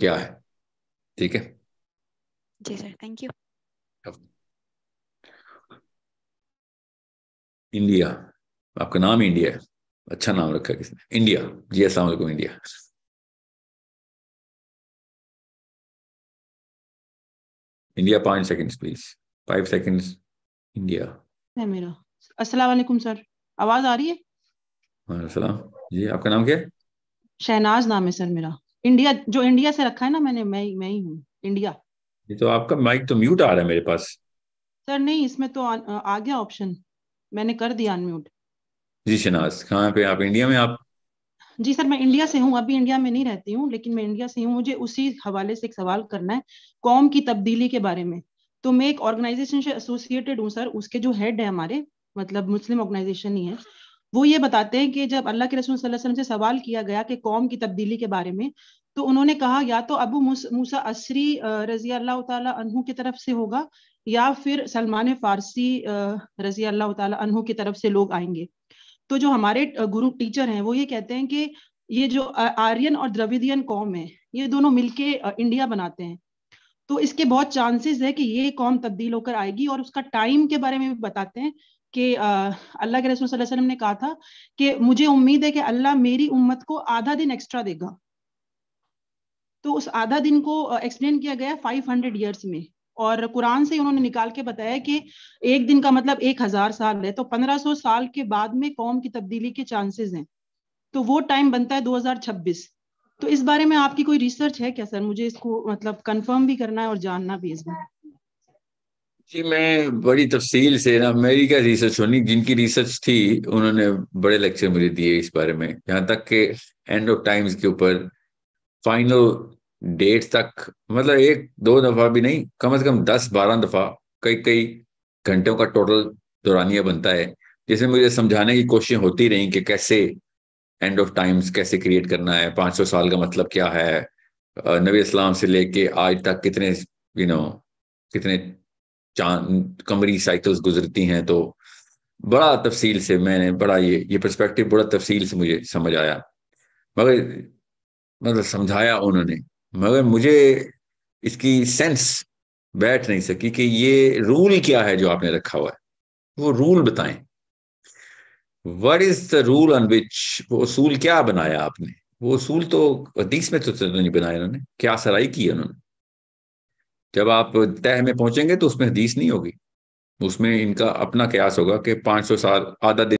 क्या है ठीक है जी सर थैंक यू इंडिया आपका नाम इंडिया है अच्छा नाम रखा किसने इंडिया जी असला इंडिया इंडिया पांच seconds please five seconds India मेरा अस्सलाम वालेकुम सर आवाज आ रही है सलाम जी आपका नाम क्या है शहनाज नाम है सर मेरा इंडिया जो इंडिया से रखा है ना मैंने मैं मैं ही हूँ इंडिया ये तो आपका माइक तो म्यूट आ रहा है मेरे पास सर नहीं इसमें तो आ, आ गया ऑप्शन मैंने कर दिया अनम्यूट जी शनाज कहाँ पे आप इंडिया में आप जी सर मैं इंडिया से हूँ अभी इंडिया में नहीं रहती हूँ लेकिन मैं इंडिया से हूँ मुझे उसी हवाले से एक सवाल करना है कौम की तब्दीली के बारे में तो मैं एक ऑर्गेनाइजेशन से एसोसिएटेड हूँ सर उसके जो हेड है हमारे मतलब मुस्लिम ऑर्गेनाइजेशन ही है वो ये बताते हैं कि जब अल्लाह के रसूल वसल्लम से सवाल किया गया कि कौम की तब्दीली के बारे में तो उन्होंने कहा या तो अबू मूसा असरी रजी अल्लाह तहु की तरफ से होगा या फिर सलमान फारसी रजी अल्लाह तहु की तरफ से लोग आएंगे तो जो हमारे गुरु टीचर हैं वो ये कहते हैं कि ये जो आर्यन और द्रविडियन कौम है ये दोनों मिलके इंडिया बनाते हैं तो इसके बहुत चांसेस है कि ये कौम तब्दील होकर आएगी और उसका टाइम के बारे में भी बताते हैं कि अल्लाह के रसूल वसल्लम ने कहा था कि मुझे उम्मीद है कि अल्लाह मेरी उम्मत को आधा दिन एक्स्ट्रा देगा तो उस आधा दिन को एक्सप्लेन किया गया 500 ईयर्स में और कुरान से उन्होंने निकाल के बताया कि एक दिन का मतलब एक हजार साल है तो 1500 साल के बाद में कौम की तब्दीली के चांसेस हैं तो वो टाइम बनता है 2026 तो इस बारे में आपकी कोई रिसर्च है क्या सर मुझे इसको मतलब कंफर्म भी करना है और जानना भी इस बारे जी मैं बड़ी तफसील से ना मेरी क्या रिसर्च होनी जिनकी रिसर्च थी उन्होंने बड़े लेक्चर मुझे दिए इस बारे में यहाँ तक के एंड ऑफ टाइम्स के ऊपर फाइनल डेट तक मतलब एक दो दफा भी नहीं कम से कम दस बारह दफा कई कई घंटों का टोटल दौरानिया बनता है जिसमें मुझे समझाने की कोशिश होती रही कि कैसे एंड ऑफ टाइम्स कैसे क्रिएट करना है सौ साल का मतलब क्या है नबी इस्लाम से लेके आज तक कितने यू you नो know, कितने चांद कमरी साइकिल्स गुजरती हैं तो बड़ा तफसील से मैंने बड़ा ये ये परस्पेक्टिव बड़ा तफसील से मुझे समझ आया मगर मतलब समझाया उन्होंने मगर मुझे इसकी सेंस बैठ नहीं सकी कि ये रूल क्या है जो आपने रखा हुआ है वो रूल बताएं what is the rule on which वो असूल क्या बनाया आपने वो असूल तो हदीस में तो, तो नहीं बनाया उन्होंने क्या सराई की है उन्होंने जब आप तय में पहुंचेंगे तो उसमें हदीस नहीं होगी उसमें इनका अपना कयास होगा कि 500 साल आधा दिन